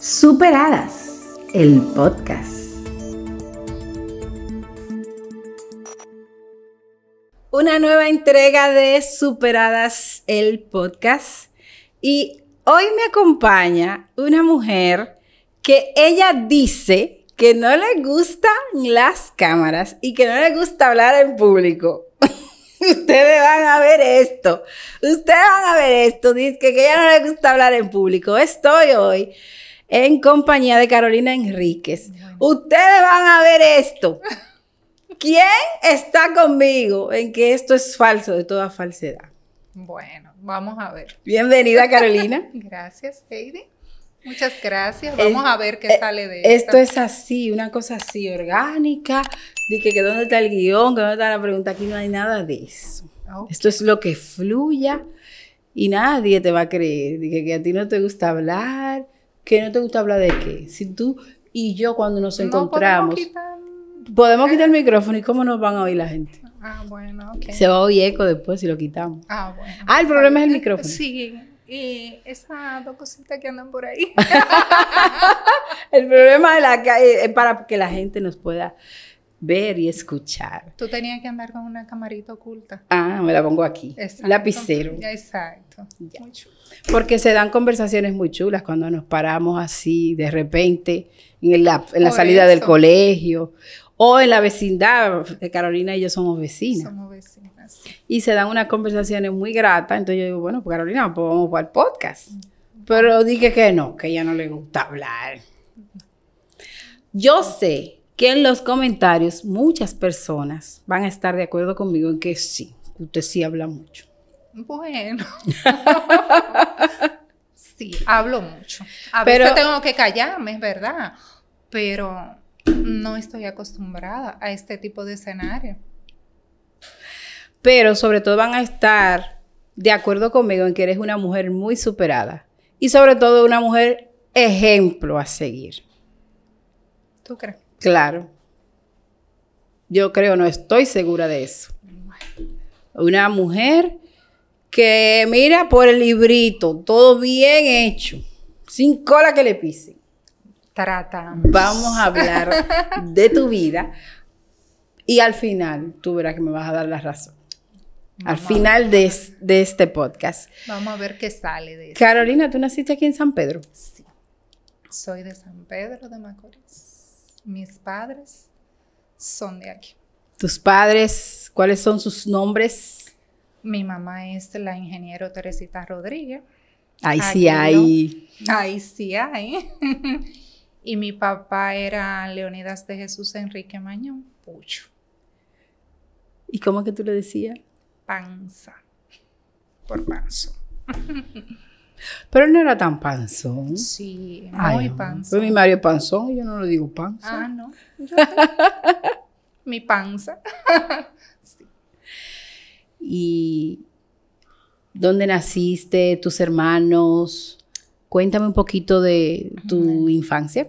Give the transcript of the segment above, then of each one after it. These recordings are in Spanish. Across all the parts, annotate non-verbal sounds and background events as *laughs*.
Superadas, el podcast. Una nueva entrega de Superadas, el podcast. Y hoy me acompaña una mujer que ella dice que no le gustan las cámaras y que no le gusta hablar en público. *laughs* Ustedes van a ver esto. Ustedes van a ver esto. Dice que, que ella no le gusta hablar en público. Estoy hoy en compañía de Carolina Enríquez. Ustedes van a ver esto. ¿Quién está conmigo en que esto es falso de toda falsedad? Bueno, vamos a ver. Bienvenida, Carolina. *laughs* gracias, Heidi. Muchas gracias. Vamos a ver qué eh, sale de esto. Esto es así, una cosa así, orgánica. Dije que dónde está el guión, que dónde está la pregunta. Aquí no hay nada de eso. Esto es lo que fluya y nadie te va a creer. Dije que a ti no te gusta hablar ¿Qué no te gusta hablar de qué. Si tú y yo cuando nos encontramos... Podemos quitar... podemos quitar el micrófono y cómo nos van a oír la gente. Ah, bueno, ok. Se va a oír eco después si lo quitamos. Ah, bueno. Ah, el problema es el micrófono. Sí, y esas dos cositas que andan por ahí. *laughs* el problema es eh, eh, para que la gente nos pueda ver y escuchar. Tú tenías que andar con una camarita oculta. Ah, me la pongo aquí. Lapicero. Exacto. Porque se dan conversaciones muy chulas cuando nos paramos así de repente en la, salida del colegio o en la vecindad. Eh, Carolina y yo somos vecinas. Somos vecinas. Y se dan unas conversaciones muy gratas. Entonces yo digo, bueno, pues Carolina, pues vamos a el podcast. Pero dije que no, que ella no le gusta hablar. Yo sé que en los comentarios muchas personas van a estar de acuerdo conmigo en que sí, usted sí habla mucho. Bueno. sí, hablo mucho. A Pero, veces tengo que callarme, es verdad. Pero no estoy acostumbrada a este tipo de escenario. Pero sobre todo van a estar de acuerdo conmigo en que eres una mujer muy superada. Y sobre todo una mujer ejemplo a seguir. ¿Tú crees? Claro. Yo creo, no estoy segura de eso. Una mujer que mira por el librito, todo bien hecho, sin cola que le pise. Trata. Vamos a hablar *laughs* de tu vida y al final tú verás que me vas a dar la razón. al final de, de, este podcast. Vamos a ver qué sale de eso. Carolina, ¿tú naciste aquí en San Pedro? Sí. Soy de San Pedro de Macorís. Mis padres son de aquí. ¿Tus padres, cuáles son sus nombres? Mi mamá es la ingeniero Teresita Rodríguez. Ahí sí hay. Ahí sí hay. *laughs* y mi papá era Leonidas de Jesús Enrique Mañón Pucho. ¿Y cómo que tú le decías? Panza. Por panza. *laughs* Pero no era tan panzón. Sí, muy panzón. mi mario panzón, yo no le digo panza. Ah, no. *laughs* mi panza. *laughs* ¿Y dónde naciste, tus hermanos? Cuéntame un poquito de tu infancia.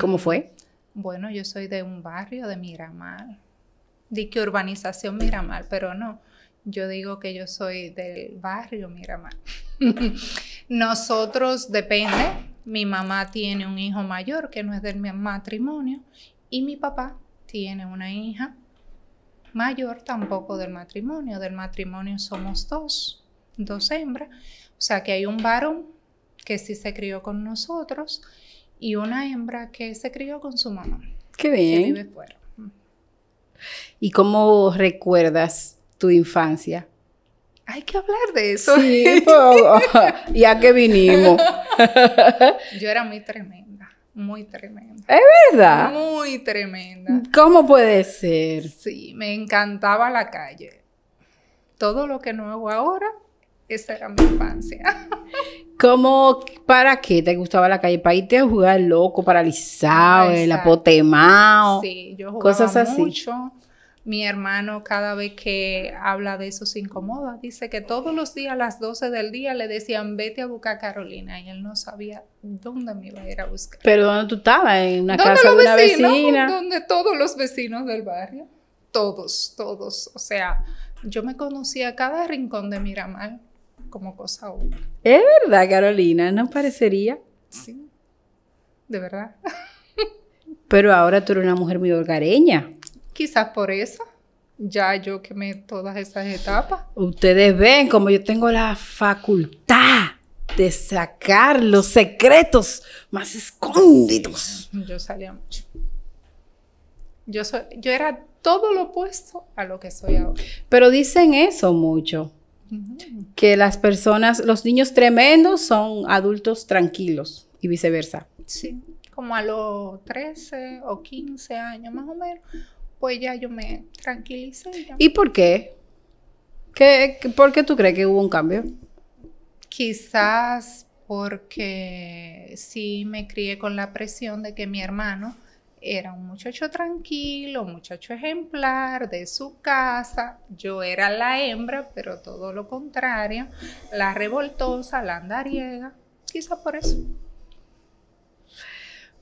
¿Cómo mm. fue? Bueno, yo soy de un barrio de Miramar. Di que urbanización Miramar, pero no. Yo digo que yo soy del barrio Miramar. *laughs* Nosotros depende. Mi mamá tiene un hijo mayor que no es del matrimonio y mi papá tiene una hija mayor tampoco del matrimonio. Del matrimonio somos dos, dos hembras. O sea que hay un varón que sí se crió con nosotros y una hembra que se crió con su mamá. Qué bien. ¿Y cómo recuerdas tu infancia? Hay que hablar de eso. Sí, *laughs* ya que vinimos. Yo era muy tremenda, muy tremenda. ¿Es verdad? Muy tremenda. ¿Cómo puede ser? Sí, me encantaba la calle. Todo lo que no hago ahora, esa era mi infancia. *laughs* ¿Cómo, para qué te gustaba la calle? ¿Para irte a jugar loco, paralizado, el apotemao? Sí, yo jugaba cosas mucho. Así mi hermano cada vez que habla de eso se incomoda. Dice que todos los días a las 12 del día le decían, vete a buscar a Carolina. Y él no sabía dónde me iba a ir a buscar. ¿Pero dónde tú estabas? ¿En una casa de una vecinos? vecina? Donde todos los vecinos del barrio. Todos, todos. O sea, yo me conocía cada rincón de Miramar como cosa única. Es verdad, Carolina. ¿No parecería? Sí, de verdad. Pero ahora tú eres una mujer muy hogareña. Quizás por eso ya yo quemé todas esas etapas. Ustedes ven como yo tengo la facultad de sacar los secretos más escondidos. Yo salía mucho. Yo, soy, yo era todo lo opuesto a lo que soy ahora. Pero dicen eso mucho, que las personas, los niños tremendos son adultos tranquilos y viceversa. Sí, como a los 13 o 15 años más o menos, pues ya yo me tranquilicé. Y, por qué? ¿Qué, ¿Por qué tú crees que hubo un cambio? Quizás porque sí me crié con la presión de que mi hermano era un muchacho tranquilo, un muchacho ejemplar de su casa. Yo era la hembra, pero todo lo contrario, la revoltosa, la andariega. Quizás por eso.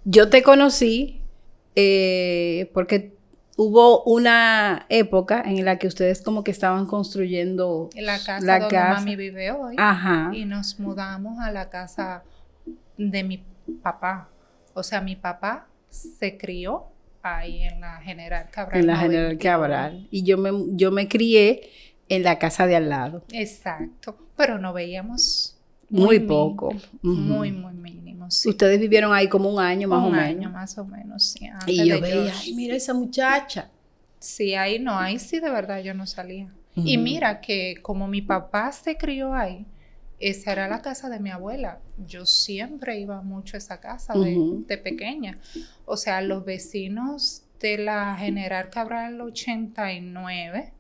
Yo te conocí eh, porque hubo una época en la que ustedes como que estaban construyendo la casa la donde vive hoy. Y nos mudamos a la casa de mi papá. O sea, mi papá se crió ahí en la General Cabral. En la General Cabral. Y yo me, yo me crié en la casa de al lado. Exacto. Pero no veíamos muy, poco. Muy, muy mínimo. Ustedes vivieron ahí como un año más o menos. Un año más o menos, y yo veía, mira esa muchacha. Sí, ahí no, hay, sí de verdad yo no salía. Y mira que como mi papá se crió ahí, esa era la casa de mi abuela. Yo siempre iba mucho a esa casa de, pequeña. O sea, los vecinos de la General Cabral 89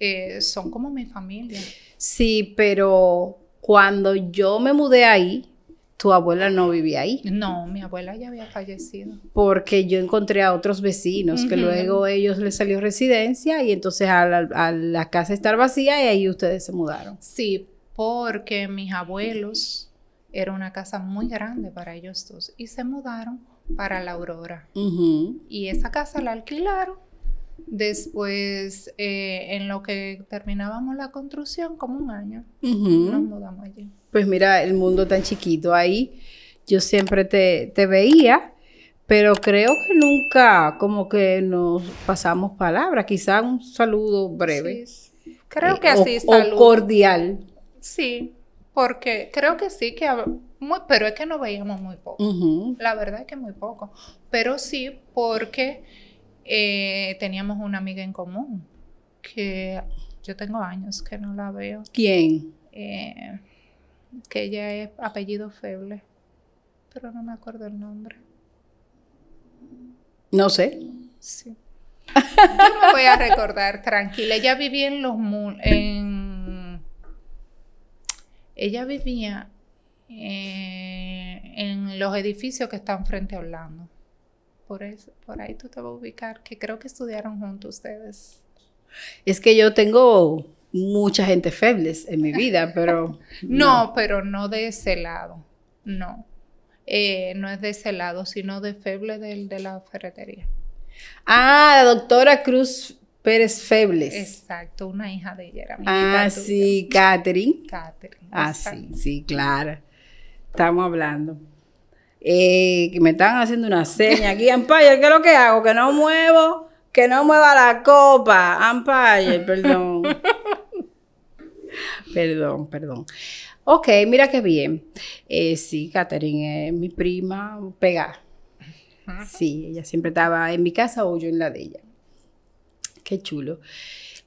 eh, son como mi familia. Sí, pero cuando yo me mudé ahí, tu abuela no vivía ahí. No, mi abuela ya había fallecido. Porque yo encontré a otros vecinos que luego ellos les salió residencia y entonces a la, casa estar vacía y ahí ustedes se mudaron. Sí, porque mis abuelos era una casa muy grande para ellos dos y se mudaron para la Aurora. Y esa casa la alquilaron Después, eh, en lo que terminábamos la construcción, como un año, nos mudamos allí. Pues mira, el mundo tan chiquito ahí, yo siempre te, veía, pero creo que nunca como que nos pasamos palabras, quizás un saludo breve. Sí, creo eh, que así o, cordial. Sí, porque creo que sí que muy, pero es que nos veíamos muy poco. La verdad es que muy poco. Pero sí porque eh, teníamos una amiga en común que yo tengo años que no la veo. ¿Quién? Eh, que ella es apellido Feble, pero no me acuerdo el nombre. No sé. Sí. Yo me voy a recordar, tranquila. Ella vivía en los en ella vivía eh, en los edificios que están frente a Orlando. Por, eso, por ahí tú te vas a ubicar, que creo que estudiaron juntos ustedes. Es que yo tengo mucha gente febles en mi vida, *laughs* pero... no, pero no de ese lado, no. Eh, no es de ese lado, sino de feble de la ferretería. Ah, la doctora Cruz Pérez Febles. Exacto, una hija de ella. ah, sí, Catherine. Catherine. Ah, sí, sí, claro. Estamos hablando. Eh, que me están haciendo una seña aquí, Ampayer ¿qué es lo que hago? Que no muevo, que no mueva la copa. Ampaya, perdón. *laughs* perdón, perdón. Ok, mira qué bien. Eh, sí, Katherine es mi prima pegada. Sí, ella siempre estaba en mi casa o yo en la de ella. Qué chulo.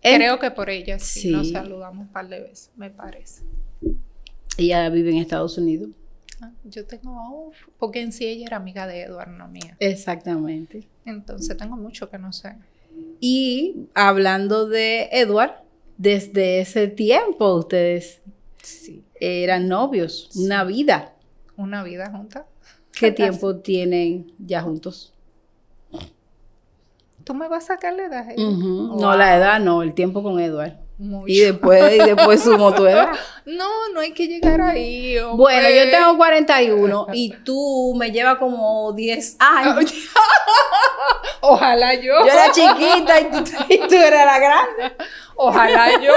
Creo que por ella sí, nos saludamos un par de veces, me parece. Ella vive en Estados Unidos yo tengo, porque en sí ella era amiga de Eduardo, no mía. Exactamente. Entonces tengo mucho que no sé. Y hablando de Edward, desde ese tiempo ustedes sí. eran novios, una vida. Una vida junta. ¿Qué *laughs* tiempo tienen ya juntos? ¿Tú me vas a sacar la edad? Eh? No, la edad no, el tiempo con Edward. Y después, y después *laughs* sumo tu edad. No, no hay que llegar ahí. Bueno, yo tengo 41 y tú me llevas como 10 años. *laughs* Ojalá yo. Yo era chiquita y tú, *laughs* tú eras la grande. Ojalá yo.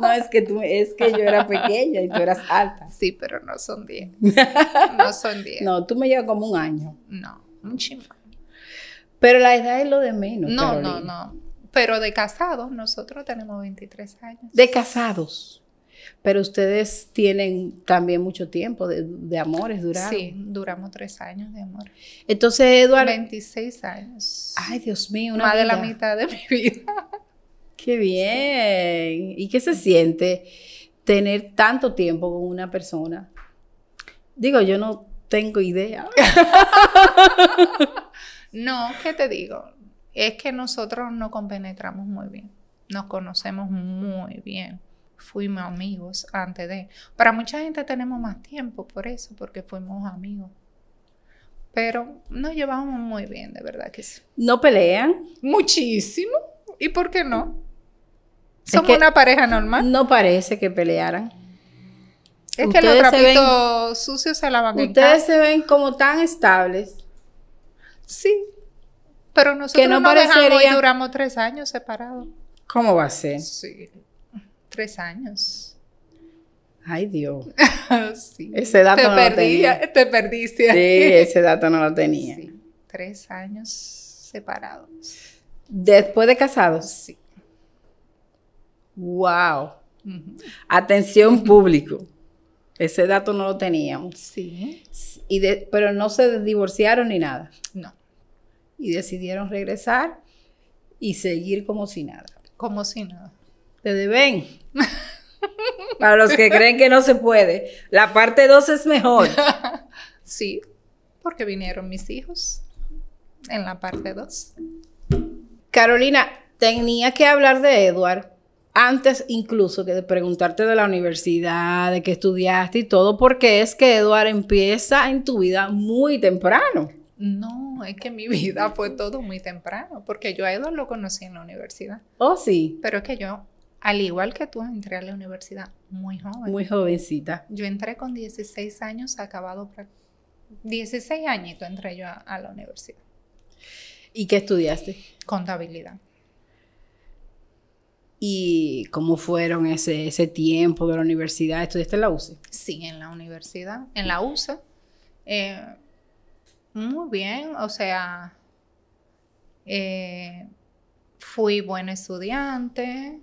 No, es que tú, es que yo era pequeña y tú eras alta. Sí, pero no son 10. No son 10. No, tú me llevas como un año. No, un chingo. Pero la edad es lo de menos. No, no, no pero de casados nosotros tenemos 23 años. De casados. Pero ustedes tienen también mucho tiempo de, amores, duraron. Sí, duramos tres años de amor. Entonces, Eduardo. 26 años. Ay, Dios mío, una Más de la mitad de mi vida. Qué bien. ¿Y qué se siente tener tanto tiempo con una persona? Digo, yo no tengo idea. *laughs* no, ¿qué te digo? es que nosotros nos compenetramos muy bien, nos conocemos muy bien, fuimos amigos antes de... Para mucha gente tenemos más tiempo por eso, porque fuimos amigos. Pero nos llevamos muy bien, de verdad que sí. ¿No pelean? Muchísimo. ¿Y por qué no? Somos una pareja normal. No parece que pelearan. Es que los trapitos sucios se lavan Ustedes Ustedes se ven como tan estables. Sí, pero nosotros no nos dejamos y duramos tres años separados. ¿Cómo va a ser? Sí, tres años. Ay, Dios. *laughs* sí. Ese dato no lo tenía. Te perdiste. Sí, ese dato no lo tenía. Sí. Tres años separados. ¿Después de casados? Sí. Wow. Atención *laughs* público. Ese dato no lo teníamos. Sí. Y pero no se divorciaron ni nada. No y decidieron regresar y seguir como si nada. Como si nada. Te deben. Para los que creen que no se puede, la parte 2 es mejor. *laughs* sí, porque vinieron mis hijos en la parte 2. Carolina, tenía que hablar de Edward antes incluso que de preguntarte de la universidad, de que estudiaste y todo, porque es que Edward empieza en tu vida muy temprano. No, es que mi vida fue todo muy temprano, porque yo a Eduardo lo conocí en la universidad. Oh, sí. Pero es que yo, al igual que tú, entré a la universidad muy joven. Muy jovencita. Yo entré con 16 años, acabado 16 añitos entré yo a, la universidad. ¿Y qué estudiaste? Contabilidad. ¿Y cómo fueron ese, tiempo de la universidad? ¿Estudiaste en la UCE? Sí, en la universidad, en la UCE. Eh, muy bien, o sea, eh, fui buen estudiante,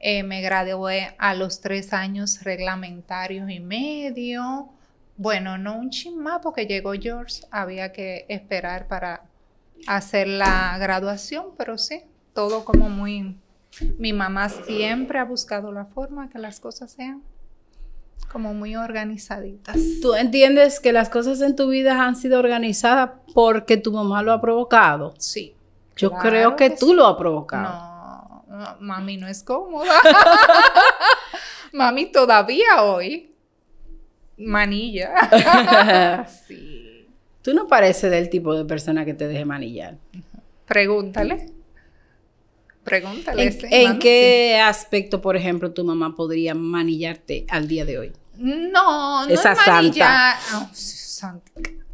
eh, me gradué a los tres años reglamentarios y medio. Bueno, no un chimba, porque llegó George, había que esperar para hacer la graduación, pero sí, todo como muy... Mi mamá siempre ha buscado la forma que las cosas sean como muy organizaditas. Tú entiendes que las cosas en tu vida han sido organizadas porque tu mamá lo ha provocado. Sí. Yo creo que, tú lo has provocado. No, mami no es cómoda. *laughs* mami todavía hoy. Manilla. *laughs* sí. Tú no pareces del tipo de persona que te deje manillar. Pregúntale. Pregúntale. ¿En, qué aspecto, por ejemplo, tu mamá podría manillarte al día de hoy? No, no es manillar.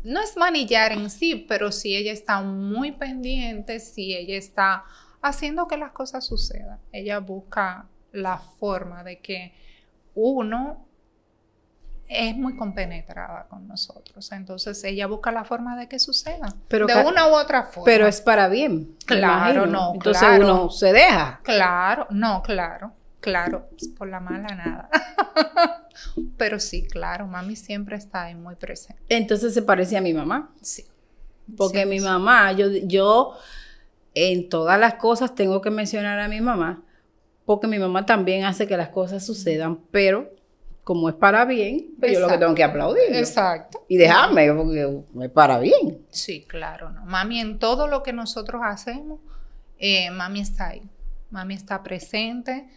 No es manillar en sí, pero sí ella está muy pendiente, sí ella está haciendo que las cosas sucedan. Ella busca la forma de que uno es muy compenetrada con nosotros. Entonces ella busca la forma de que suceda. Pero de una u otra forma. Pero es para bien. Claro, no. Entonces uno se deja. Claro, no, claro. Claro, por la mala nada. *laughs* pero sí, claro, mami siempre está ahí muy presente. Entonces se parece a mi mamá. Sí. Porque mi mamá, yo, yo en todas las cosas tengo que mencionar a mi mamá, porque mi mamá también hace que las cosas sucedan, pero como es para bien, pero pues yo lo que tengo que aplaudir. Exacto. Y dejarme, porque es para bien. Sí, claro. No. Mami, en todo lo que nosotros hacemos, eh, mami está ahí. Mami está presente.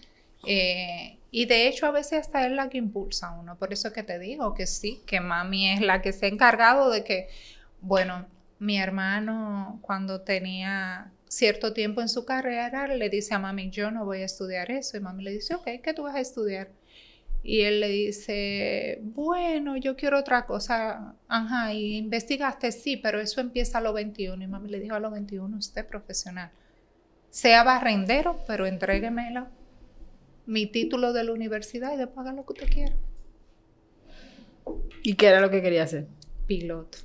Eh, y de hecho, a veces hasta es la que impulsa a uno. Por eso que te digo que sí, que mami es la que se ha encargado de que, bueno, mi hermano, cuando tenía cierto tiempo en su carrera, le dice a mami, yo no voy a estudiar eso. Y mami le dice, ok, ¿qué tú vas a estudiar? Y él le dice, bueno, yo quiero otra cosa. Ajá, y investigaste, sí, pero eso empieza a los 21. Y mami le dijo, a los 21 usted profesional. Sea barrendero, pero entréguemelo. Mi título de la universidad y después haga lo que usted quiera. ¿Y qué era lo que quería hacer? Piloto.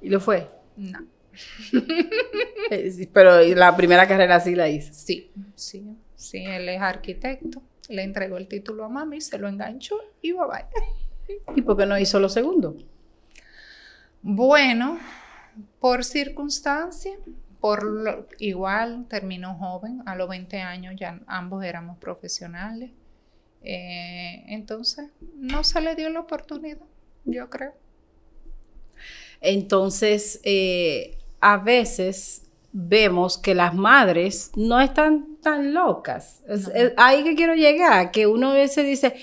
¿Y lo fue? No. *laughs* Eh, pero la primera carrera sí la hizo. Sí, sí, sí, él es arquitecto le entregó el título a mami, se lo enganchó y bye bye. *laughs* ¿Y por qué no hizo lo segundo? Bueno, por circunstancia, por igual terminó joven, a los 20 años ya ambos éramos profesionales. Eh, entonces, no se le dio la oportunidad, yo creo. Entonces, eh, a veces vemos que las madres no están tan locas. ahí que quiero llegar, que uno a veces dice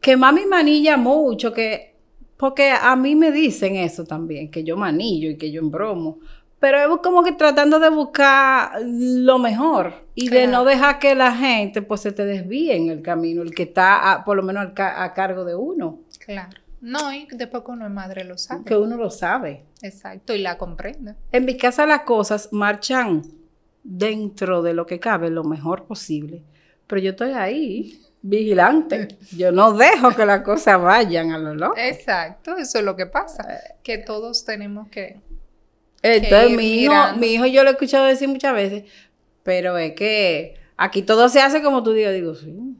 que mami manilla mucho, que porque a mí me dicen eso también, que yo manillo y que yo embromo, pero es como que tratando de buscar lo mejor y de no dejar que la gente pues se te desvíe en el camino, el que está por lo menos a cargo de uno. Claro. No, y después que uno es madre lo sabe. Que uno lo sabe. Exacto, y la comprende. En mi casa las cosas marchan dentro de lo que cabe, lo mejor posible. Pero yo estoy ahí, vigilante. *laughs* Yo no dejo que las cosas vayan a lo loco. Exacto, eso es lo que pasa, eh. que todos tenemos que... Entonces, mi, hijo, mi hijo yo lo he escuchado decir muchas veces, pero es que aquí todo se hace como tú digas. Digo, sí.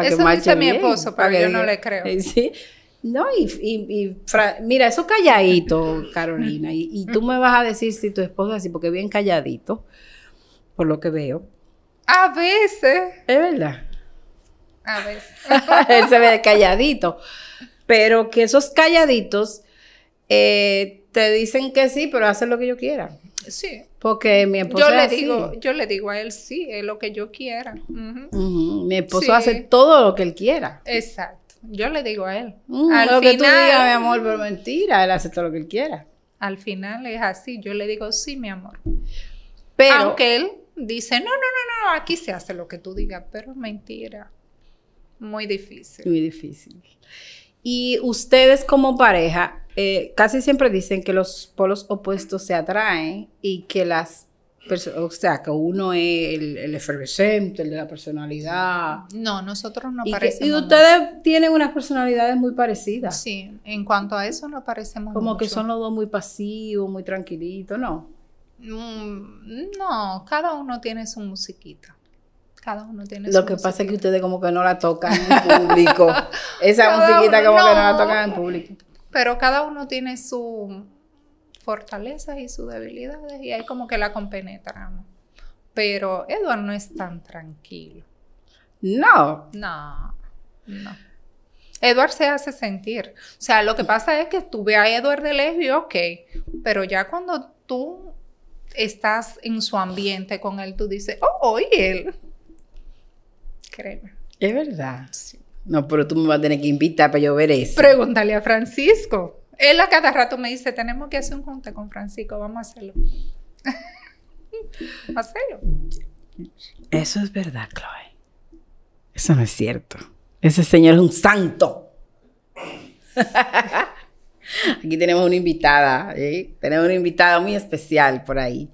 Eso que dice mi esposo, pero yo no le creo. *laughs* Sí, no, y, mira, eso calladito, *laughs* Carolina, y, tú me vas a decir si tu esposo es así, porque bien calladito, por lo que veo. A veces. Es verdad. A veces. *laughs* Él se ve calladito, pero que esos calladitos eh, te dicen que sí, pero hacen lo que yo quiera. Sí. Porque mi esposo yo le digo, yo le digo a él sí, es lo que yo quiera. Mi esposo hace todo lo que él quiera. Exacto. Yo le digo a él. Mm, al lo final, que tú digas, mi amor, pero mentira, él hace todo lo que él quiera. Al final es así, yo le digo, sí, mi amor. Pero, Aunque él dice, no, no, no, no, aquí se hace lo que tú digas, pero mentira. Muy difícil. Muy difícil. Y ustedes como pareja, eh, casi siempre dicen que los polos opuestos se atraen y que las o sea, que uno es el, efervescente, el de la personalidad. No, nosotros no parecemos. y ustedes tienen unas personalidades muy parecidas. Sí, en cuanto a eso no parecemos. Como que son los dos muy pasivos, muy tranquilitos, ¿no? Mm, no, cada uno tiene su musiquita. Cada uno tiene su Lo que pasa es que ustedes como que no la tocan en *laughs* público. Esa musiquita como que no la tocan en público. Pero cada uno tiene su fortalezas y sus debilidades y ahí como que la compenetramos. Pero Edward no es tan tranquilo. No. No, Edward se hace sentir. O sea, lo que pasa es que tú ve a Edward de lejos ok, pero ya cuando tú estás en su ambiente con él, tú dices, oh, oye él. Créeme. Es verdad. No, pero tú me vas a tener que invitar para yo ver eso. Pregúntale a Francisco. Él a cada rato me dice, tenemos que hacer un conte con Francisco, vamos a hacerlo. vamos *laughs* a hacerlo. Eso es verdad, Chloe. Eso no es cierto. Ese señor es un santo. *laughs* Aquí tenemos una invitada, tenemos una invitada muy especial por ahí.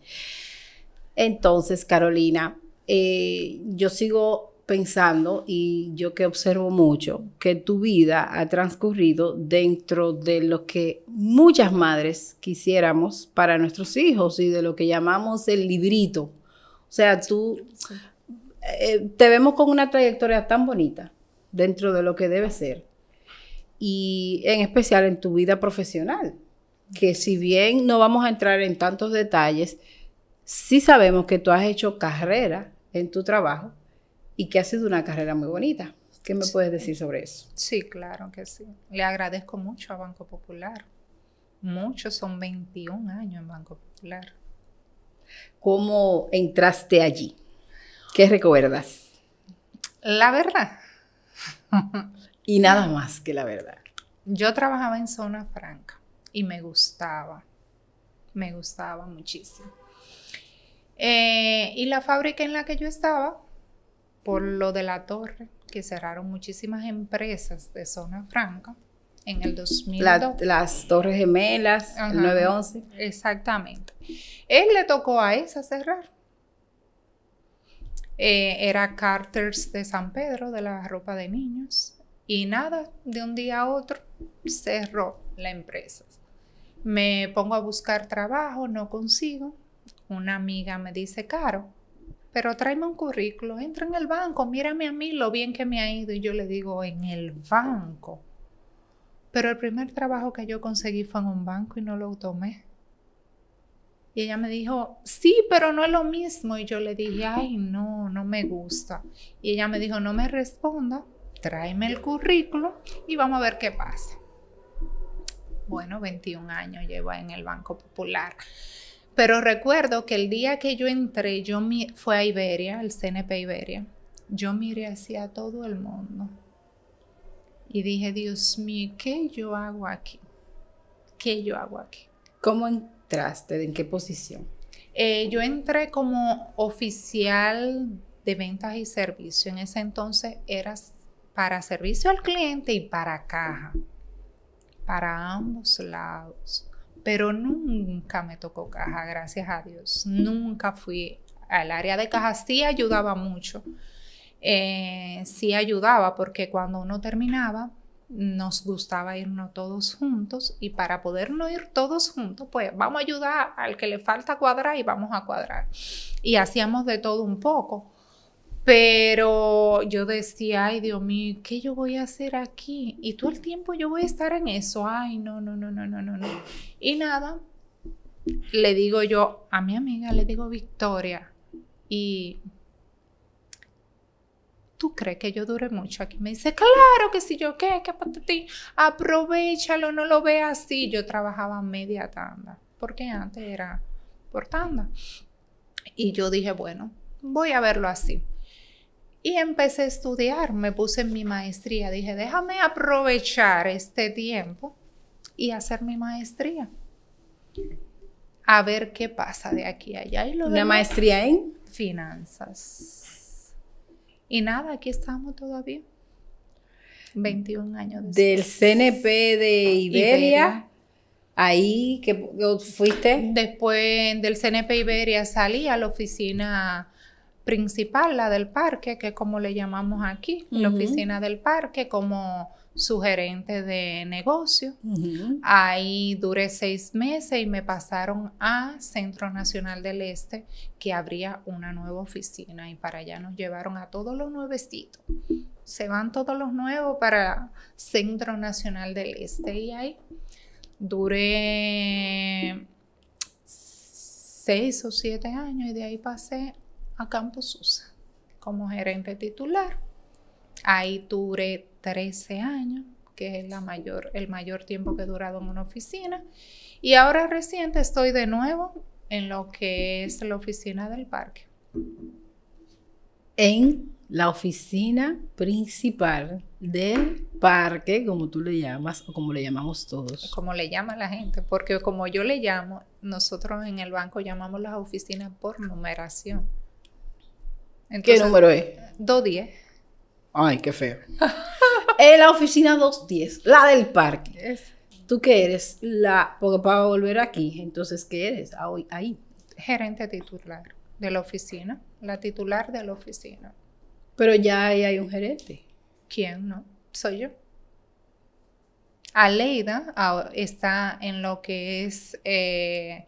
Entonces, Carolina, eh, yo sigo pensando, y yo que observo mucho, que tu vida ha transcurrido dentro de lo que muchas madres quisiéramos para nuestros hijos y de lo que llamamos el librito. O sea, tú eh, te vemos con una trayectoria tan bonita dentro de lo que debe ser. Y en especial en tu vida profesional, que si bien no vamos a entrar en tantos detalles, sí sabemos que tú has hecho carrera en tu trabajo y que ha sido una carrera muy bonita. ¿Qué me puedes decir sobre eso? Sí, claro que sí. Le agradezco mucho a Banco Popular. Muchos son 21 años en Banco Popular. ¿Cómo entraste allí? ¿Qué recuerdas? La verdad. *laughs* y nada más que la verdad. Yo trabajaba en zona franca y me gustaba. Me gustaba muchísimo. Eh, y la fábrica en la que yo estaba por lo de la torre, que cerraron muchísimas empresas de zona franca en el 2002. las Torres Gemelas, Ajá, el 911. Exactamente. Él le tocó a esa cerrar. Eh, era Carters de San Pedro, de la ropa de niños. Y nada, de un día a otro cerró la empresa. Me pongo a buscar trabajo, no consigo. Una amiga me dice, Caro, pero tráeme un currículo, entra en el banco, mírame a mí lo bien que me ha ido. Y yo le digo, en el banco. Pero el primer trabajo que yo conseguí fue en un banco y no lo tomé. Y ella me dijo, sí, pero no es lo mismo. Y yo le dije, ay, no, no me gusta. Y ella me dijo, no me responda, tráeme el currículo y vamos a ver qué pasa. Bueno, 21 años llevo en el Banco Popular. Pero recuerdo que el día que yo entré, yo fui fue a Iberia, al CNP Iberia, yo miré hacia todo el mundo y dije, Dios mío, ¿qué yo hago aquí? ¿Qué yo hago aquí? ¿Cómo entraste? ¿En qué posición? Eh, yo entré como oficial de ventas y servicio. En ese entonces era para servicio al cliente y para caja, para ambos lados pero nunca me tocó caja, gracias a Dios. Nunca fui al área de caja, sí ayudaba mucho. Eh, sí ayudaba porque cuando uno terminaba, nos gustaba irnos todos juntos y para podernos ir todos juntos, pues vamos a ayudar al que le falta cuadrar y vamos a cuadrar. Y hacíamos de todo un poco. Pero yo decía, ay Dios mío, ¿qué yo voy a hacer aquí? Y todo el tiempo yo voy a estar en eso. Ay, no, no, no, no, no, no, no. Y nada, le digo yo a mi amiga, le digo Victoria, y ¿tú crees que yo dure mucho aquí? Me dice, claro que sí, yo qué, qué ti, aprovechalo, no lo veas así. Yo trabajaba media tanda, porque antes era por tanda. Y yo dije, bueno, voy a verlo así. Y empecé a estudiar, me puse en mi maestría. Dije, déjame aprovechar este tiempo y hacer mi maestría. A ver qué pasa de aquí a allá. Y ¿Una maestría en? Finanzas. Y nada, aquí estamos todavía. 21 años. Del CNP de ah, Iberia. Iberia. Ahí que fuiste. Después del CNP Iberia salí a la oficina principal, la del parque, que es como le llamamos aquí, la oficina del parque, como su gerente de negocio. Ahí duré seis meses y me pasaron a Centro Nacional del Este, que habría una nueva oficina y para allá nos llevaron a todos los nuevecitos. Se van todos los nuevos para Centro Nacional del Este y ahí duré seis o siete años y de ahí pasé a Campos como gerente titular. Ahí duré 13 años, que es la mayor, el mayor tiempo que he durado en una oficina. Y ahora reciente estoy de nuevo en lo que es la oficina del parque. En la oficina principal del parque, como tú le llamas, o como le llamamos todos. Como le llama la gente, porque como yo le llamo, nosotros en el banco llamamos las oficinas por numeración. ¿Qué número es? 210. Ay, qué feo. *laughs* Es la oficina 210, la del parque. ¿Tú qué eres? La, porque para volver aquí, entonces, ¿qué eres? Ah, ahí. Gerente titular de la oficina, la titular de la oficina. Pero ya ahí hay un gerente. ¿Quién? No, soy yo. Aleida ah, está en lo que es... Eh,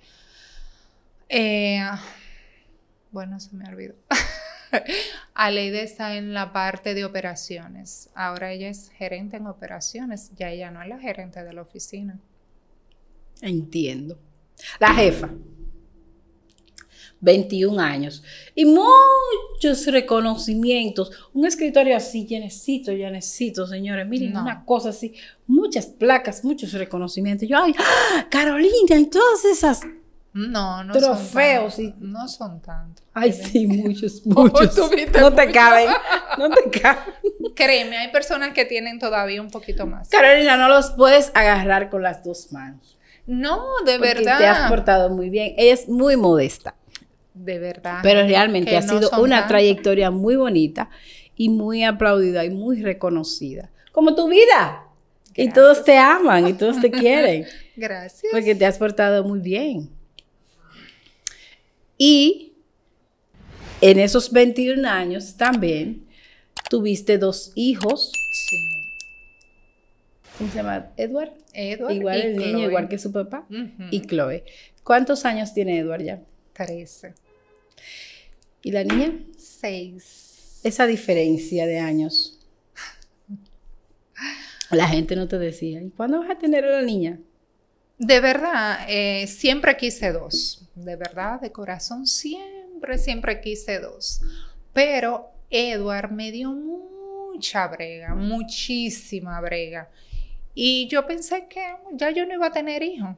eh, ah, bueno, se me olvidó. *laughs* *laughs* Aleida está en la parte de operaciones. Ahora ella es gerente en operaciones, ya ella no es la gerente de la oficina. Entiendo. La jefa. 21 años y muchos reconocimientos. Un escritorio así, llenecito, llenecito, señores. Miren, una cosa así, muchas placas, muchos reconocimientos. Yo, ay, ¡ah! Carolina, y todas esas no, no trofeos son Trofeos Y... No son tantos. Ay, sí, muchos, *laughs* oh, muchos. no te caben, no te caben. Créeme, hay personas que tienen todavía un poquito más. Carolina, no los puedes agarrar con las dos manos. No, de porque verdad. Te has portado muy bien. Ella es muy modesta. De verdad. Pero realmente ha sido una trayectoria muy bonita y muy aplaudida y muy reconocida. Como tu vida. Y todos te aman y todos te quieren. *laughs* Gracias. Porque te has portado muy bien. Y en esos 21 años también tuviste dos hijos. Sí. ¿Cómo se llama? Edward. Edward igual el niño, igual que su papá. Y Chloe. ¿Cuántos años tiene Edward ya? 13. ¿Y la niña? 6. Esa diferencia de años. *laughs* La gente no te decía, ¿y cuándo vas a tener una niña? De verdad, eh, siempre quise dos. De verdad, de corazón, siempre, siempre quise dos. Pero Edward me dio mucha brega, muchísima brega. Y yo pensé que ya yo no iba a tener hijos.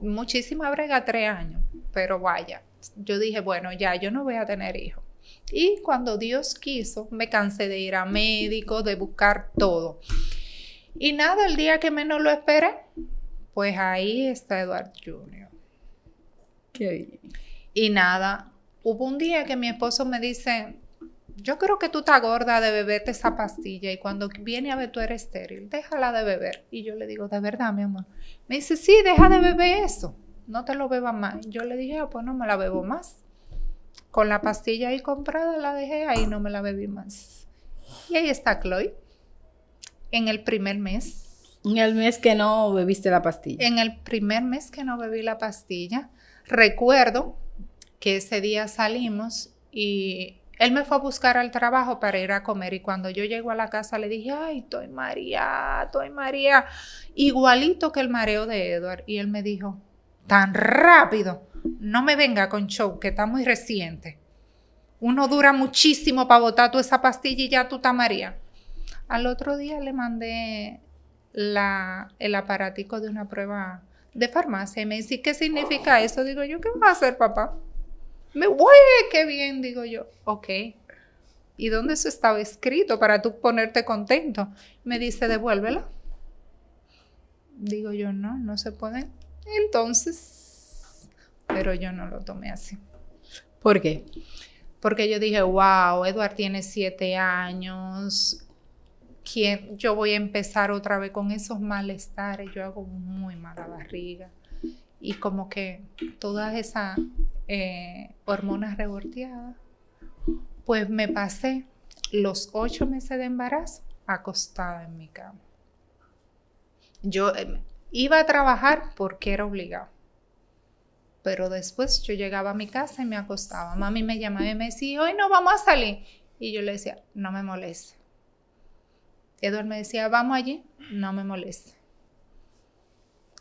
Muchísima brega, tres años. Pero vaya, yo dije, bueno, ya yo no voy a tener hijos. Y cuando Dios quiso, me cansé de ir a médico, de buscar todo. Y nada, el día que menos lo esperé, pues ahí está Eduardo Jr. Qué Y nada, hubo un día que mi esposo me dice, yo creo que tú te gorda de beberte esa pastilla y cuando viene a ver tú eres estéril, déjala de beber. Y yo le digo, de verdad, mi amor. Me dice, sí, deja de beber eso, no te lo bebas más. Yo le dije, ah, pues no me la bebo más. Con la pastilla ahí comprada la dejé ahí, no me la bebí más. Y ahí está Chloe, en el primer mes. En el mes que no bebiste la pastilla. En el primer mes que no bebí la pastilla, recuerdo que ese día salimos y él me fue a buscar al trabajo para ir a comer y cuando yo llego a la casa le dije, ay, estoy María, estoy María, igualito que el mareo de Edward. Y él me dijo, tan rápido, no me venga con show, que está muy reciente. Uno dura muchísimo para botar tú esa pastilla y ya tú estás María. Al otro día le mandé la, el aparatico de una prueba de farmacia. Y me dice, ¿qué significa eso? Digo yo, ¿qué va a hacer, papá? Me voy, qué bien, digo yo. Ok. ¿Y dónde eso estaba escrito para tú ponerte contento? Me dice, devuélvelo. Digo yo, no, no se puede. Entonces, pero yo no lo tomé así. ¿Por qué? Porque yo dije, wow, Eduard tiene siete años, yo voy a empezar otra vez con esos malestares, yo hago muy mala barriga y como que todas esas eh, hormonas revolteadas, pues me pasé los ocho meses de embarazo acostada en mi cama. Yo em, iba a trabajar porque era obligado. Pero después yo llegaba a mi casa y me acostaba. Mami me llamaba y me decía, hoy no vamos a salir. Y yo le decía, no me moleste. Edward me decía, vamos allí, no me moleste.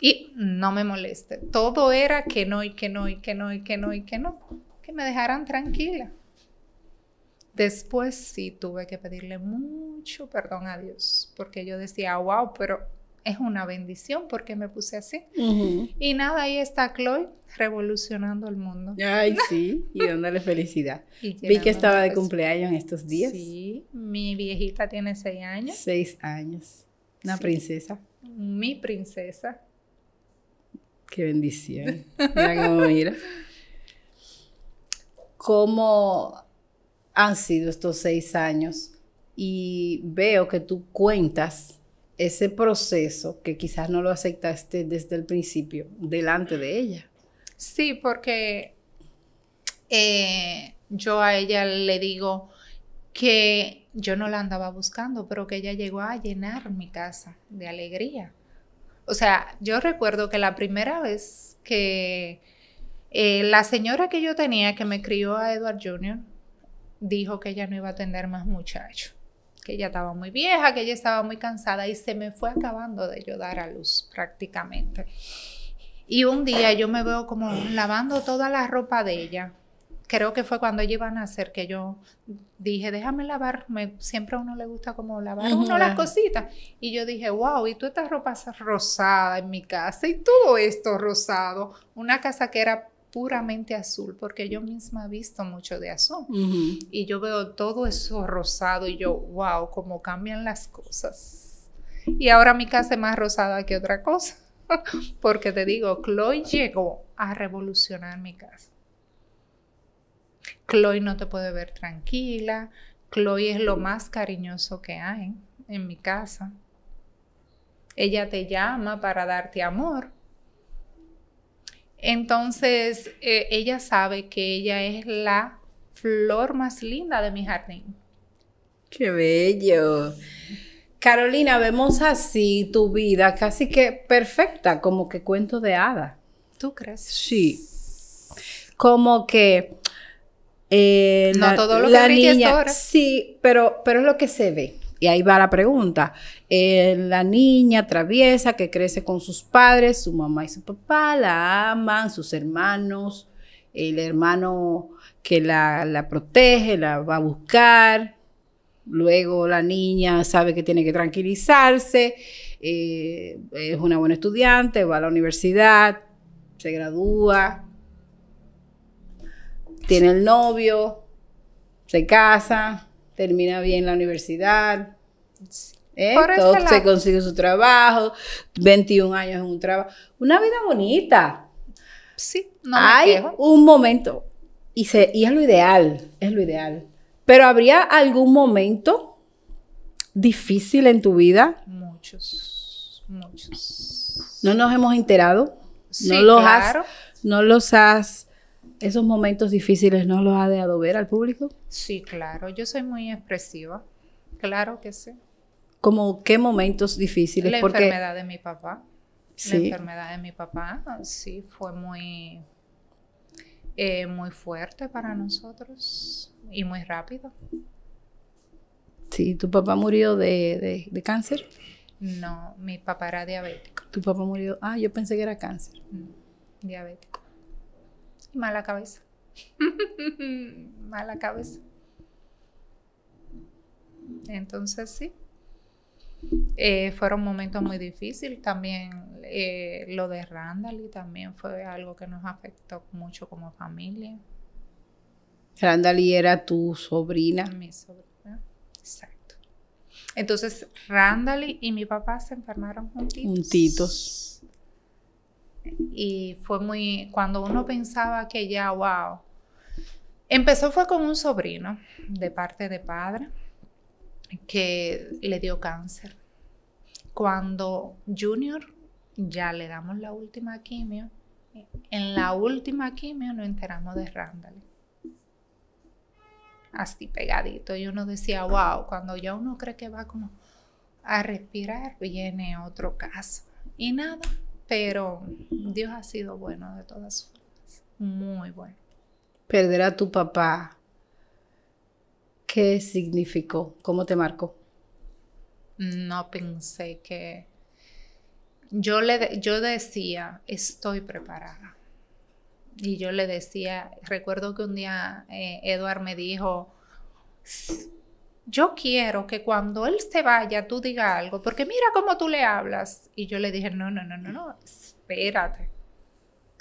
Y no me moleste. Todo era que no, y que no, y que no, y que no, y que no. Que me dejaran tranquila. Después sí tuve que pedirle mucho perdón a Dios, porque yo decía, wow, pero es una bendición porque me puse así. Y nada, ahí está Chloe revolucionando el mundo. Ay, *laughs* sí, y dándole felicidad. Vi que estaba de cumpleaños en estos días. Sí, mi viejita tiene seis años. Seis años. Una princesa. Mi princesa. Qué bendición. mira. ¿Cómo han sido estos seis años? Y veo que tú cuentas ese proceso que quizás no lo aceptaste desde el principio, delante de ella. Sí, porque eh, yo a ella le digo que yo no la andaba buscando, pero que ella llegó a llenar mi casa de alegría. O sea, yo recuerdo que la primera vez que eh, la señora que yo tenía, que me crió a Edward Jr., dijo que ella no iba a atender más muchachos que ella estaba muy vieja, que ella estaba muy cansada y se me fue acabando de yo dar a luz prácticamente. Y un día yo me veo como lavando toda la ropa de ella. Creo que fue cuando ella iba a nacer que yo dije, déjame lavar. Me, siempre a uno le gusta como lavar uno las cositas. Y yo dije, wow, y tú estas ropas rosadas en mi casa y todo esto rosado. Una casa que era puramente azul, porque yo misma he visto mucho de azul. Y yo veo todo eso rosado y yo, wow, cómo cambian las cosas. Y ahora mi casa es más rosada que otra cosa, *laughs* porque te digo, Chloe llegó a revolucionar mi casa. Chloe no te puede ver tranquila, Chloe es lo más cariñoso que hay en mi casa. Ella te llama para darte amor entonces, eh, ella sabe que ella es la flor más linda de mi jardín. Qué bello. Carolina, vemos así tu vida casi que perfecta, como que cuento de hada. ¿Tú crees? Sí. Como que... Eh, no todo lo que Sí, pero, pero es lo que se ve. Y ahí va la pregunta. Eh, la niña traviesa que crece con sus padres, su mamá y su papá la aman, sus hermanos, el hermano que la, protege, la va a buscar. Luego la niña sabe que tiene que tranquilizarse, eh, es una buena estudiante, va a la universidad, se gradúa, tiene el novio, se casa, termina bien la universidad, ¿eh? Este se consigue su trabajo, 21 años en un trabajo. Una vida bonita. Sí, no Hay un momento, y, se, es lo ideal, es lo ideal. Pero habría algún momento difícil en tu vida. Muchos, muchos. No nos hemos enterado. Sí, los claro. no los has esos momentos difíciles no los has dejado ver al público? Sí, claro, yo soy muy expresiva, claro que sí como qué momentos difíciles. La enfermedad de mi papá. La enfermedad de mi papá, sí, fue muy, eh, muy fuerte para nosotros y muy rápido. Sí, ¿tu papá murió de, cáncer? No, mi papá era diabético. ¿Tu papá murió? Ah, yo pensé que era cáncer. Mm, diabético y Mala cabeza. *laughs* Mala cabeza. Entonces sí, eh, fueron momentos muy difíciles. También eh, lo de Randall y también fue algo que nos afectó mucho como familia. Randall era tu sobrina. Mi sobrina, exacto. Entonces, Randall y mi papá se enfermaron juntitos. Juntitos. Y fue muy, cuando uno pensaba que ya, wow. Empezó fue con un sobrino de parte de padre que le dio cáncer. Cuando Junior ya le damos la última quimio, en la última quimio nos enteramos de Randall. Así pegadito. Y uno decía, wow, cuando ya uno cree que va como a respirar, viene otro caso. Y nada, pero Dios ha sido bueno de todas formas. Muy bueno. Perder a tu papá ¿Qué significó? ¿Cómo te marcó? No pensé que... Yo, le yo decía, estoy preparada. Y yo le decía, recuerdo que un día Eduardo eh, Eduard me dijo, yo quiero que cuando él se vaya tú diga algo, porque mira cómo tú le hablas. Y yo le dije, no, no, no, no, no, espérate.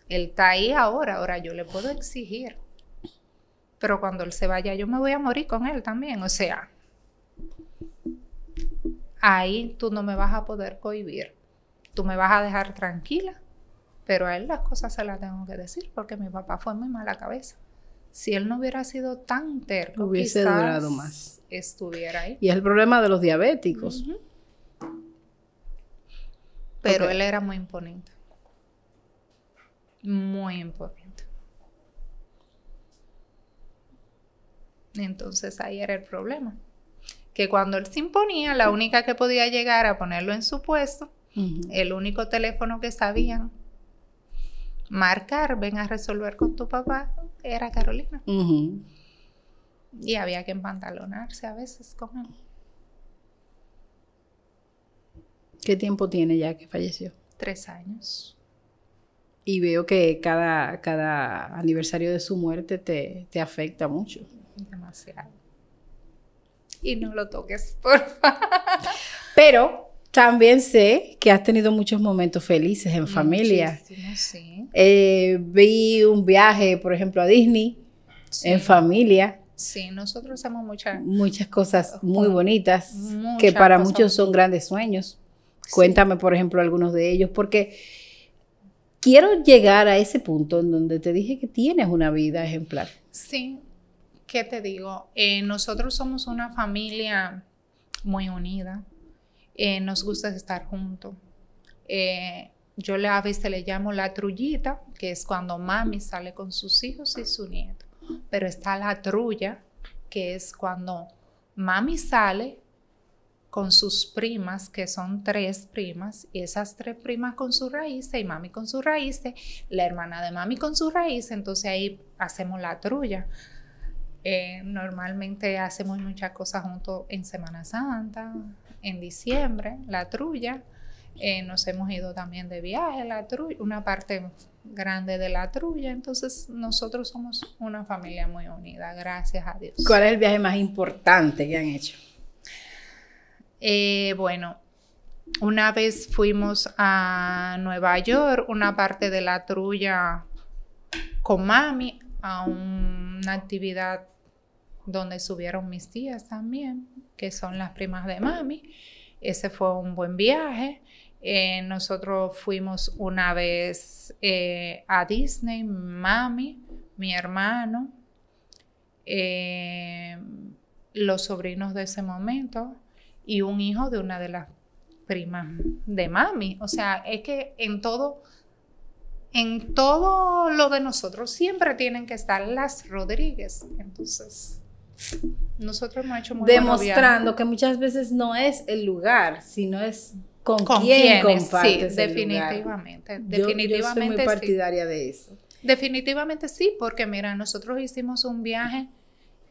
Él está ahí ahora, ahora yo le puedo exigir pero cuando él se vaya yo me voy a morir con él también, o sea, ahí tú no me vas a poder cohibir, tú me vas a dejar tranquila, pero a él las cosas se las tengo que decir porque mi papá fue muy mala cabeza. Si él no hubiera sido tan terco, hubiese durado más. Estuviera ahí. Y es el problema de los diabéticos. Pero él era muy imponente. Muy imponente. Entonces ahí era el problema. Que cuando él se imponía, la única que podía llegar a ponerlo en su puesto, el único teléfono que sabían marcar, ven a resolver con tu papá, era Carolina. Y había que empantalonarse a veces con él. ¿Qué tiempo tiene ya que falleció? Tres años. Y veo que cada, cada aniversario de su muerte te afecta mucho demasiado. Y no lo toques, *laughs* por favor. Pero también sé que has tenido muchos momentos felices en familia. Sí. Eh, vi un viaje, por ejemplo, a Disney en familia. Sí, nosotros hacemos muchas... Muchas cosas muy bonitas que para muchos son grandes sueños. Cuéntame, por ejemplo, algunos de ellos, porque quiero llegar a ese punto en donde te dije que tienes una vida ejemplar. Sí, ¿qué te digo? Eh, nosotros somos una familia muy unida. Eh, nos gusta estar juntos. Eh, yo a veces le llamo la trullita, que es cuando mami sale con sus hijos y su nieto. Pero está la trulla, que es cuando mami sale con sus primas, que son tres primas, y esas tres primas con su raíces, y mami con su raíces, la hermana de mami con su raíces, entonces ahí hacemos la trulla. Eh, normalmente hacemos muchas cosas juntos en Semana Santa, en diciembre, la trulla. Eh, nos hemos ido también de viaje, la trulla, una parte grande de la trulla. Entonces, nosotros somos una familia muy unida, gracias a Dios. ¿Cuál es el viaje más importante que han hecho? Eh, bueno, una vez fuimos a Nueva York, una parte de la trulla con mami a una actividad donde subieron mis tías también, que son las primas de mami. Ese fue un buen viaje. Eh, nosotros fuimos una vez eh, a Disney, mami, mi hermano, eh, los sobrinos de ese momento y un hijo de una de las primas de mami. O sea, es que en todo, en todo lo de nosotros siempre tienen que estar las Rodríguez. Entonces. Nosotros hemos hecho Demostrando que muchas veces no es el lugar, sino es con, quién compartes definitivamente, Definitivamente. Yo, soy partidaria de eso. Definitivamente sí, porque mira, nosotros hicimos un viaje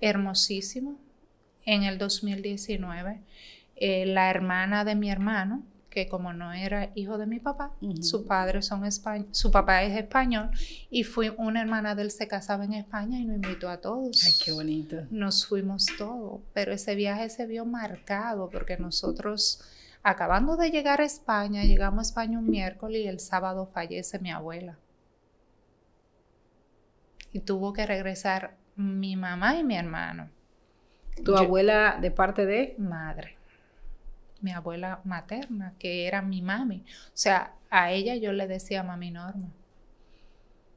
hermosísimo en el 2019. Eh, la hermana de mi hermano que como no era hijo de mi papá, su padre son su papá es español y fui una hermana de él se casaba en España y nos invitó a todos. Ay, qué bonito. Nos fuimos todos, pero ese viaje se vio marcado porque nosotros acabando de llegar a España, llegamos a España un miércoles y el sábado fallece mi abuela. Y tuvo que regresar mi mamá y mi hermano. ¿Tu abuela de parte de? Madre mi abuela materna, que era mi mami. O sea, a ella yo le decía mami Norma.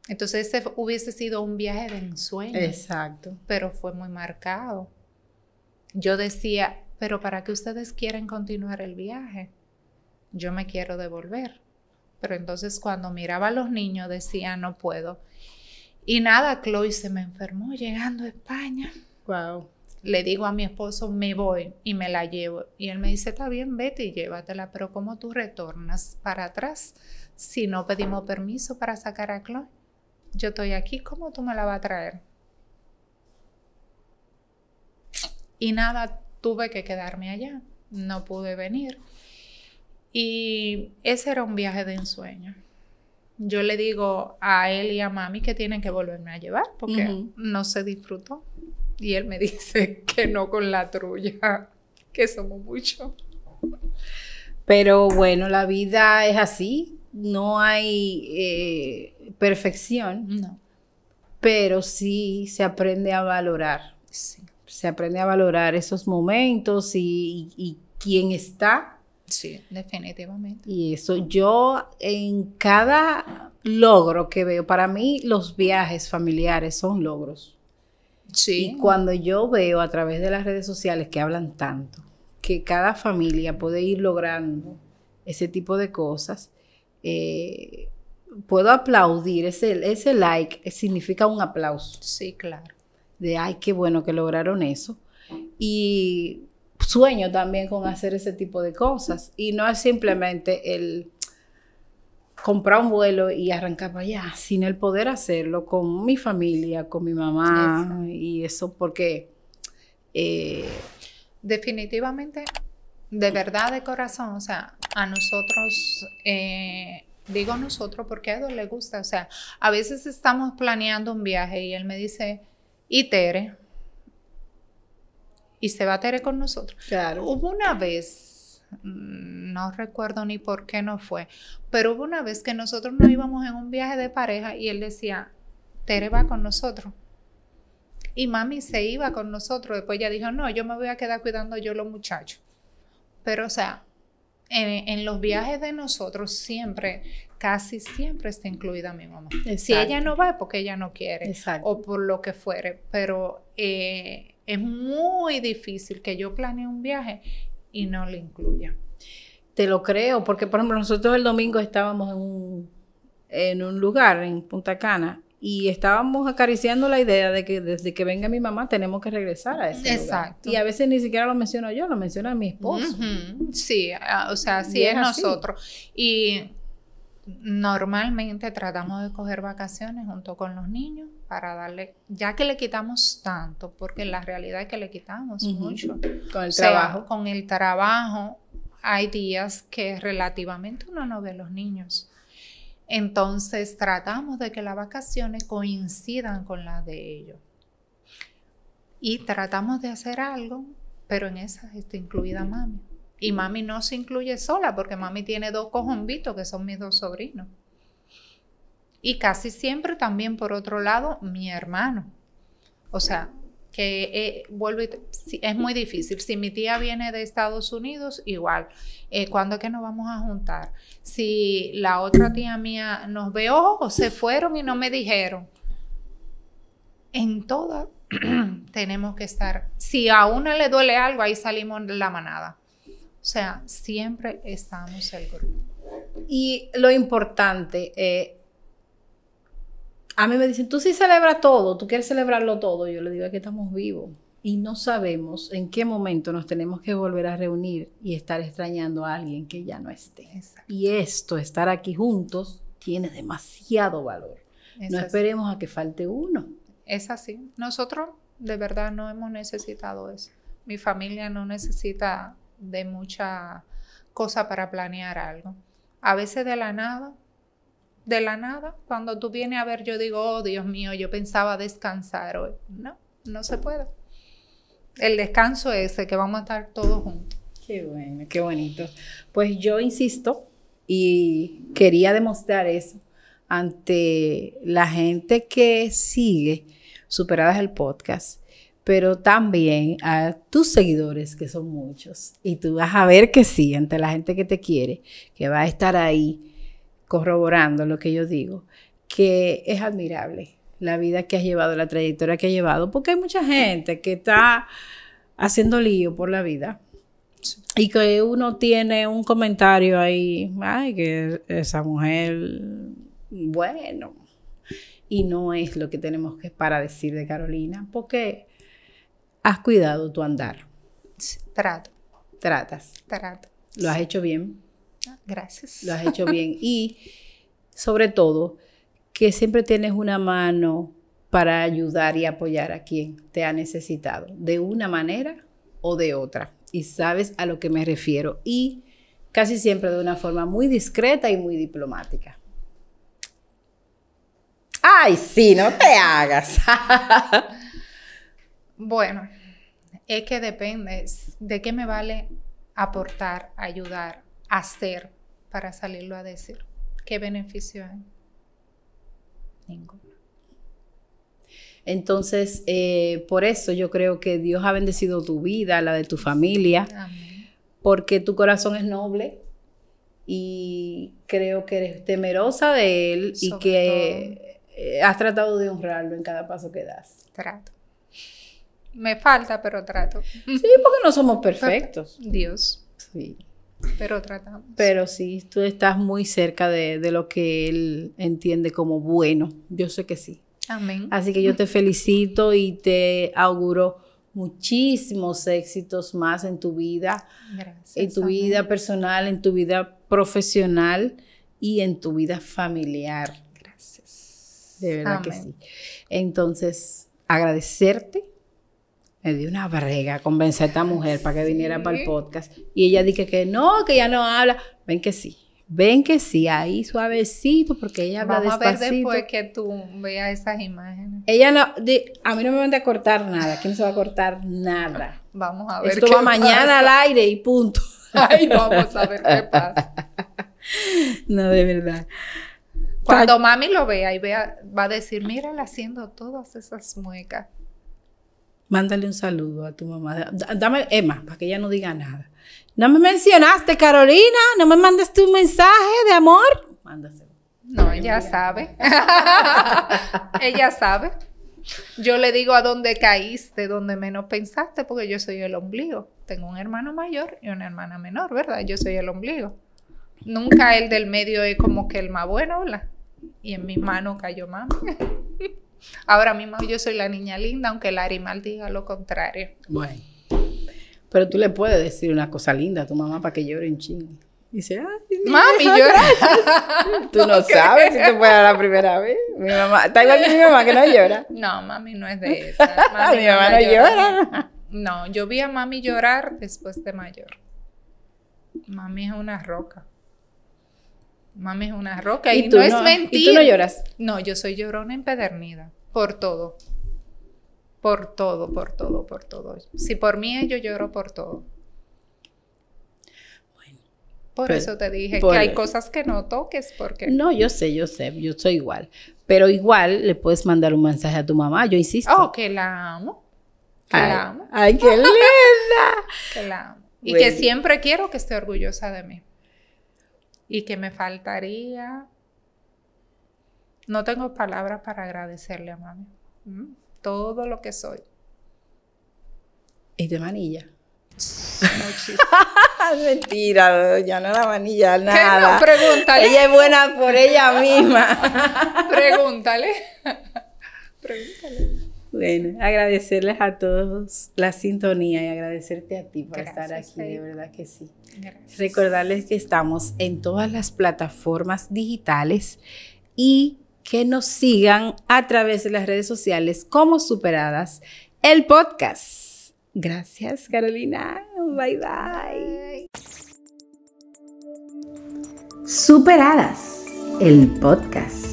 Entonces ese hubiese sido un viaje de ensueño. Exacto. Pero fue muy marcado. Yo decía, pero ¿para qué ustedes quieren continuar el viaje? Yo me quiero devolver. Pero entonces cuando miraba a los niños decía, no puedo. Y nada, Chloe se me enfermó llegando a España. Wow le digo a mi esposo, me voy y me la llevo. Y él me dice, está bien, vete y llévatela, pero ¿cómo tú retornas para atrás si no pedimos permiso para sacar a Chloe? Yo estoy aquí, ¿cómo tú me la vas a traer? Y nada, tuve que quedarme allá, no pude venir. Y ese era un viaje de ensueño. Yo le digo a él y a mami que tienen que volverme a llevar porque no se disfrutó. Y él me *laughs* dice que no con la trulla, que somos muchos. Pero bueno, la vida es así, no hay eh, perfección, pero sí se aprende a valorar. Se aprende a valorar esos momentos y, y quién está. Sí, definitivamente. Y eso, yo en cada logro que veo, para mí los viajes familiares son logros. Y cuando yo veo a través de las redes sociales que hablan tanto, que cada familia puede ir logrando ese tipo de cosas, eh, puedo aplaudir, ese, ese like significa un aplauso. Sí, claro. De, ay, qué bueno que lograron eso. Y sueño también con hacer ese tipo de cosas. Y no es simplemente el comprar un vuelo y arrancar para allá, sin el poder hacerlo con mi familia, con mi mamá y eso, porque... Eh, Definitivamente, de verdad, de corazón, o sea, a nosotros... Eh, digo nosotros porque a Edo le gusta, o sea, a veces estamos planeando un viaje y él me dice, ¿y Tere? Y se va Tere con nosotros. Claro. Hubo una vez Mm, no recuerdo ni por qué no fue, pero hubo una vez que nosotros nos íbamos en un viaje de pareja y él decía, Tere va con nosotros. Y mami se iba con nosotros. Después ella dijo, no, yo me voy a quedar cuidando yo los muchachos. Pero, o sea, en, los viajes de nosotros siempre, casi siempre está incluida mi mamá. Si ella no va es porque ella no quiere o por lo que fuere. Pero eh, es muy difícil que yo planee un viaje y no le incluya. Te lo creo, porque por ejemplo nosotros el domingo estábamos en un, lugar, en Punta Cana, y estábamos acariciando la idea de que desde que venga mi mamá tenemos que regresar a ese Exacto. Y a veces ni siquiera lo menciono yo, lo menciona mi esposo. Sí, o sea, así es, nosotros. Y normalmente tratamos de coger vacaciones junto con los niños para darle, ya que le quitamos tanto, porque la realidad es que le quitamos mucho. Con el trabajo. Con el trabajo hay días que relativamente uno no ve a los niños. Entonces tratamos de que las vacaciones coincidan con las de ellos. Y tratamos de hacer algo, pero en esas está incluida mami. Y mami no se incluye sola porque mami tiene dos cojombitos, que son mis dos sobrinos. Y casi siempre también, por otro lado, mi hermano. O sea, que eh, vuelvo es muy difícil. Si mi tía viene de Estados Unidos, igual. Eh, ¿Cuándo es que nos vamos a juntar? Si la otra tía mía nos ve, o oh, se fueron y no me dijeron. En todas *clears throat* tenemos que estar. Si a una le duele algo, ahí salimos la manada. O sea, siempre estamos el grupo. Y lo importante, eh, a mí me dicen, tú sí celebras todo, tú quieres celebrarlo todo. Yo le digo, que estamos vivos y no sabemos en qué momento nos tenemos que volver a reunir y estar extrañando a alguien que ya no esté. Y esto, estar aquí juntos, tiene demasiado valor. no esperemos a que falte uno. Es así. Nosotros de verdad no hemos necesitado eso. Mi familia no necesita de mucha cosa para planear algo. A veces de la nada de la nada, cuando tú vienes a ver, yo digo, oh Dios mío, yo pensaba descansar hoy. No, no se puede. El descanso ese que vamos a estar todos juntos. Qué bueno, qué bonito. Pues yo insisto y quería demostrar eso ante la gente que sigue Superadas el podcast, pero también a tus seguidores, que son muchos. Y tú vas a ver que sí, ante la gente que te quiere, que va a estar ahí corroborando lo que yo digo, que es admirable la vida que has llevado, la trayectoria que has llevado, porque hay mucha gente que está haciendo lío por la vida y que uno tiene un comentario ahí, ay, que esa mujer, bueno, y no es lo que tenemos que para decir de Carolina, porque has cuidado tu andar. Trato. Tratas. Trato. Lo has hecho bien. Ah, gracias. Lo has hecho bien. Y sobre todo, que siempre tienes una mano para ayudar y apoyar a quien te ha necesitado, de una manera o de otra. Y sabes a lo que me refiero. Y casi siempre de una forma muy discreta y muy diplomática. Ay, sí, no te hagas. *laughs* bueno, es que depende de qué me vale aportar, ayudar hacer para salirlo a decir? ¿Qué beneficio hay? Ninguno. Entonces, eh, por eso yo creo que Dios ha bendecido tu vida, la de tu familia, porque tu corazón es noble y creo que eres temerosa de Él y que eh, has tratado de honrarlo en cada paso que das. Trato. Me falta, pero trato. Sí, porque no somos perfectos. Dios. Sí. Pero tratamos. Pero sí, tú estás muy cerca de, lo que él entiende como bueno. Yo sé que sí. Amén. Así que yo te *laughs* felicito y te auguro muchísimos éxitos más en tu vida, Gracias, en tu vida personal, en tu vida profesional y en tu vida familiar. Gracias. De verdad que sí. Entonces, agradecerte me dio una brega convencer a esta mujer para que viniera para el podcast. Y ella dije que no, que ya no habla. Ven que sí. Ven que sí, ahí suavecito, porque ella habla Vamos a ver después que tú veas esas imágenes. Ella no, a mí no me van a cortar nada, aquí no se va a cortar nada. Vamos a ver Esto va mañana al aire y punto. *laughs* Ay, vamos a ver qué pasa. *laughs* No, de verdad. Cuando mami lo vea y vea, va a decir, mírala haciendo todas esas muecas. Mándale un saludo a tu mamá. Dame, Emma, para que ella no diga nada. No me mencionaste, Carolina. No me mandaste un mensaje de amor. Mándaselo. No, ella sabe. *laughs* ella sabe. Yo le digo a dónde caíste, dónde menos pensaste, porque yo soy el ombligo. Tengo un hermano mayor y una hermana menor, ¿verdad? Yo soy el ombligo. Nunca el del medio es como que el más bueno, ¿verdad? Y en mi mano cayó más. *laughs* Ahora mismo yo soy la niña linda, aunque animal diga lo contrario. Bueno. Pero tú le puedes decir una cosa linda a tu mamá para que llore un chingo. Dice, ay, mami, llora. *laughs* tú no sabes si te puede dar la primera vez. Mi mamá, está igual que mi mamá que no llora. No, mami no es de *laughs* esa. mi mamá no, llora. No, yo vi a mami llorar después de mayor. Mami es una roca. Mami es una roca. Y, tú no, es mentira. ¿Y tú no lloras? No, yo soy llorona empedernida. Por todo. Por todo, por todo, por todo. Si por mí yo lloro por todo. Por pues, eso te dije que hay cosas que no toques porque... No, yo sé, yo sé, yo soy igual. Pero igual le puedes mandar un mensaje a tu mamá, yo insisto. Oh, que la amo. Que la amo. Ay, qué *laughs* linda. que la amo. Y que siempre quiero que esté orgullosa de mí y que me faltaría. No tengo palabras para agradecerle a mami. Mm, todo lo que soy. Es de manilla? *laughs* Mentira, ya no la manilla, nada. no? Pregúntale. Ella es buena por ella misma. *laughs* Pregúntale. *laughs* Pregúntale. Bueno, agradecerles a todos la sintonía y agradecerte a ti por estar aquí, de verdad que sí. Recordarles que estamos en todas las plataformas digitales y que nos sigan a través de las redes sociales como superadas el podcast. Gracias, Carolina. Bye bye. Superadas el podcast.